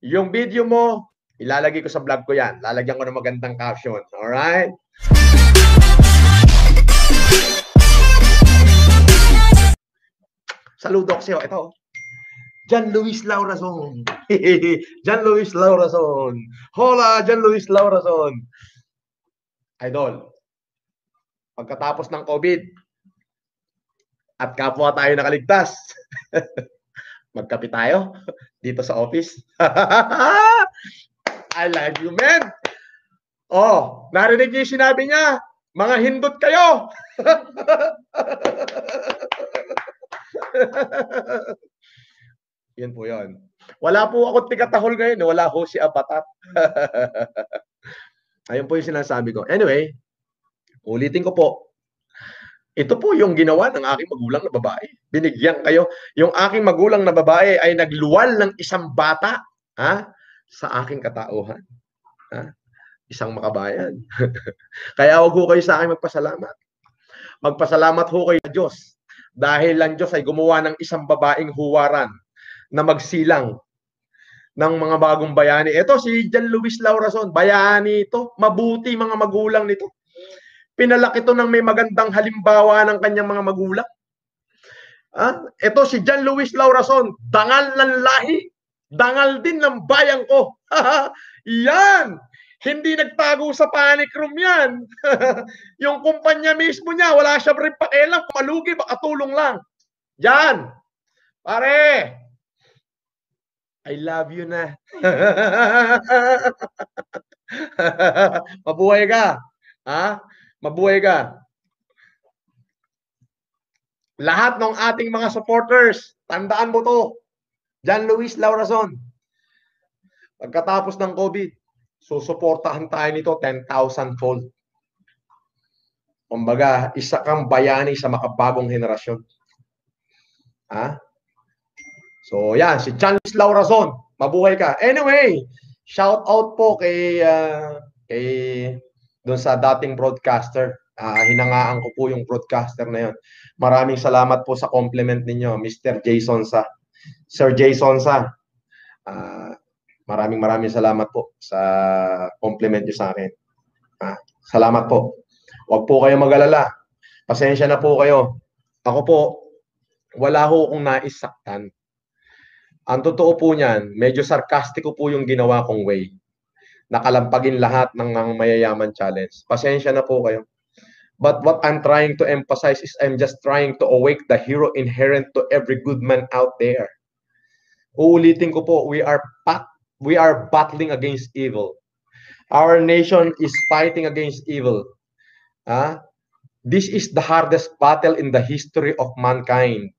Yung video mo, ilalagay ko sa vlog ko yan. Lalagyan ko ng magandang caption. Alright? Saludo ko sa'yo. Ito. Jan Luis Laurazon. Jan Luis Laurazon. Hola, Jan Luis Laurazon. Idol, pagkatapos ng COVID, at kapwa tayo nakaligtas. magkape tayo dito sa office. I love you, man! Oh, narinig niyo yung sinabi niya, mga hindot kayo! yan po yan. Wala po ako tigatahol ngayon. Wala ho si Abatat. Ayun po yung sinasabi ko. Anyway, ulitin ko po. Ito po yung ginawa ng aking magulang na babae. Binigyan kayo. Yung aking magulang na babae ay nagluwal ng isang bata ha, sa aking katauhan. Ha? Isang makabayan. Kaya wag ho kayo sa akin magpasalamat. Magpasalamat ho kayo sa Diyos. Dahil lang Diyos ay gumawa ng isang babaeng huwaran na magsilang ng mga bagong bayani. Ito si John Luis Laurason, bayani ito. Mabuti mga magulang nito. Pinalaki to ng may magandang halimbawa ng kanyang mga magulang. Ah, ito si John Luis Laurason, dangal ng lahi, dangal din ng bayan ko. yan! Hindi nagtago sa panic room yan. yung kumpanya mismo niya, wala siya rin pakialam. Kumalugi, baka tulong lang. Yan! Pare! I love you na. Mabuhay ka. Ha? Mabuhay ka. Lahat ng ating mga supporters, tandaan mo to. John Luis Laurason. Pagkatapos ng COVID, susuportahan tayo nito 10,000 fold. Kumbaga, isa kang bayani sa makabagong henerasyon. Ha? So, yan. Si John Luis Laurason. Mabuhay ka. Anyway, shout out po kay, uh, kay doon sa dating broadcaster. Uh, hinangaan ko po yung broadcaster na yun. Maraming salamat po sa compliment ninyo, Mr. Jason Sa. Sir Jason Sa. Uh, maraming maraming salamat po sa compliment niyo sa akin. Uh, salamat po. Huwag po kayo mag-alala. Pasensya na po kayo. Ako po, wala ho akong naisaktan. Ang totoo po niyan, medyo sarcastic po yung ginawa kong way nakalampagin lahat ng mga mayayaman challenge. Pasensya na po kayo. But what I'm trying to emphasize is I'm just trying to awake the hero inherent to every good man out there. Uulitin ko po, we are pat we are battling against evil. Our nation is fighting against evil. Ah? Huh? This is the hardest battle in the history of mankind.